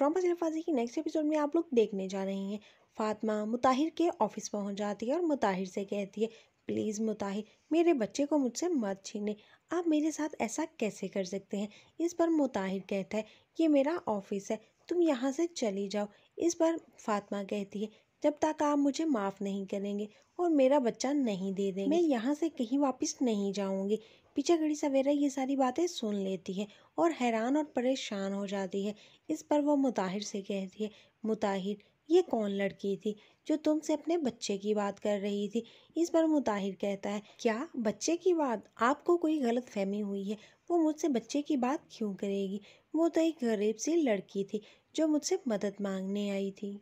drama सिरफाजी की next episode में आप लोग देखने जा रहे हैं फातिमा मुताहिर के ऑफिस पहुंच जाती है और मुताहिर से कहती है प्लीज़ मुताहिर मेरे बच्चे को मुझसे मत छीने आप मेरे साथ ऐसा कैसे कर सकते हैं इस पर मुताहिर कहता है ये मेरा ऑफिस है तुम यहाँ से चली जाओ इस पर फातिमा कहती है जब तक आप मुझे माफ़ नहीं करेंगे और मेरा बच्चा नहीं दे देंगे मैं यहाँ से कहीं वापस नहीं जाऊँगी पीछे घड़ी सवेरा ये सारी बातें सुन लेती है और हैरान और परेशान हो जाती है इस पर वो मुताहिर से कहती है मुताहिर ये कौन लड़की थी जो तुमसे अपने बच्चे की बात कर रही थी इस पर मुताहिर कहता है क्या बच्चे की बात आपको कोई गलत फहमी हुई है वो मुझसे बच्चे की बात क्यों करेगी वो तो एक गरीब सी लड़की थी जो मुझसे मदद मांगने आई थी